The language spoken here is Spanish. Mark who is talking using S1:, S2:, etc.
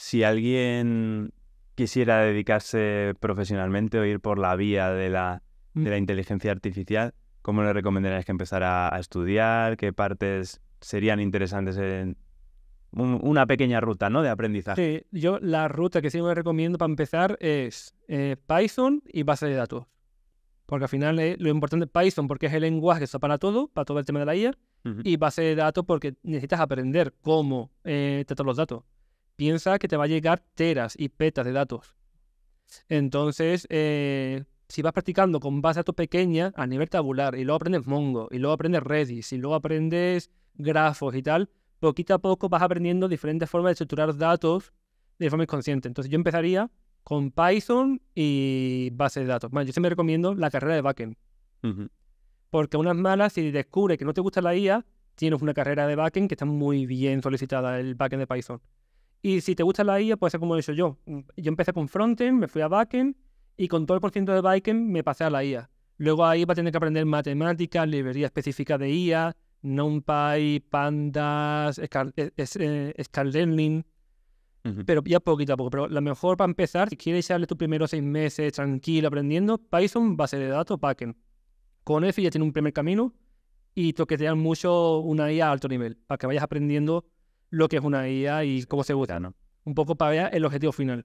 S1: si alguien quisiera dedicarse profesionalmente o ir por la vía mm. de la, inteligencia artificial, ¿cómo le recomendarías que empezara a estudiar? ¿Qué partes serían interesantes en una pequeña ruta ¿no? de aprendizaje?
S2: Sí, yo la ruta que siempre recomiendo para empezar es eh, Python y base de datos. Porque al final eh, lo importante es Python porque es el lenguaje que está para todo, para todo el tema de la IA, y base de datos porque necesitas aprender cómo eh, tratar los datos piensa que te va a llegar teras y petas de datos. Entonces, eh, si vas practicando con base de datos pequeña a nivel tabular y luego aprendes Mongo y luego aprendes Redis y luego aprendes grafos y tal, poquito a poco vas aprendiendo diferentes formas de estructurar datos de forma inconsciente. Entonces yo empezaría con Python y base de datos. Bueno, yo siempre recomiendo la carrera de backend. Porque unas malas, si descubres que no te gusta la IA, tienes una carrera de backend que está muy bien solicitada, el backend de Python. Y si te gusta la IA, puede ser como he hecho yo. Mm, yo empecé con frontend, me fui a backend y con todo el porcentaje de backend me pasé a la IA. Luego ahí va a tener que aprender matemáticas, librería específica de IA, NumPy, Pandas, Scalding, eh, eh, Pero ya poquito a poco. Pero lo mejor para empezar, si quieres darle tus primeros seis meses tranquilo aprendiendo, Python, base de datos, backend. Con eso ya tiene un primer camino y toquetear mucho una IA a alto nivel, para que vayas aprendiendo lo que es una idea y cómo se usa, ¿no? Un poco para ver el objetivo final.